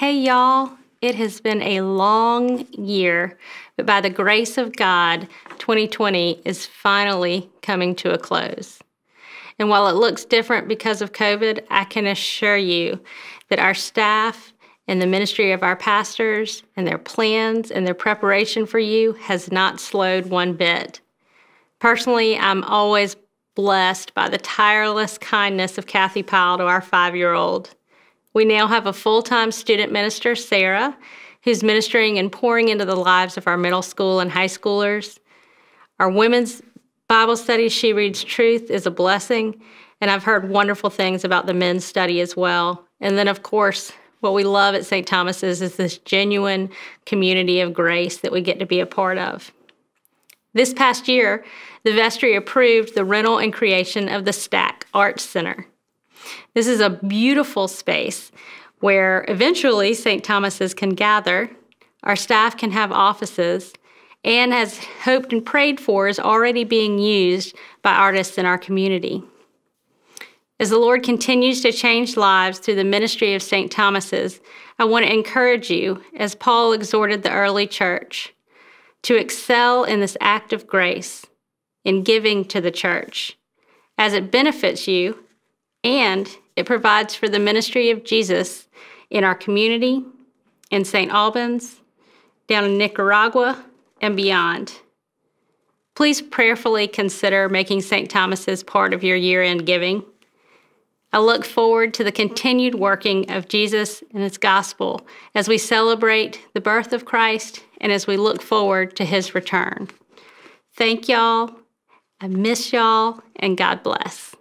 Hey, y'all. It has been a long year, but by the grace of God, 2020 is finally coming to a close. And while it looks different because of COVID, I can assure you that our staff and the ministry of our pastors and their plans and their preparation for you has not slowed one bit. Personally, I'm always blessed by the tireless kindness of Kathy Pyle to our five year old. We now have a full time student minister, Sarah, who's ministering and pouring into the lives of our middle school and high schoolers. Our women's Bible study, She Reads Truth, is a blessing, and I've heard wonderful things about the men's study as well. And then, of course, what we love at St. Thomas's is this genuine community of grace that we get to be a part of. This past year, the vestry approved the rental and creation of the Stack Arts Center. This is a beautiful space where eventually St. Thomas's can gather, our staff can have offices, and as hoped and prayed for is already being used by artists in our community. As the Lord continues to change lives through the ministry of St. Thomas's, I want to encourage you, as Paul exhorted the early church, to excel in this act of grace, in giving to the church, as it benefits you and it provides for the ministry of Jesus in our community, in St. Albans, down in Nicaragua, and beyond. Please prayerfully consider making St. Thomas's part of your year end giving. I look forward to the continued working of Jesus and his gospel as we celebrate the birth of Christ and as we look forward to his return. Thank y'all. I miss y'all, and God bless.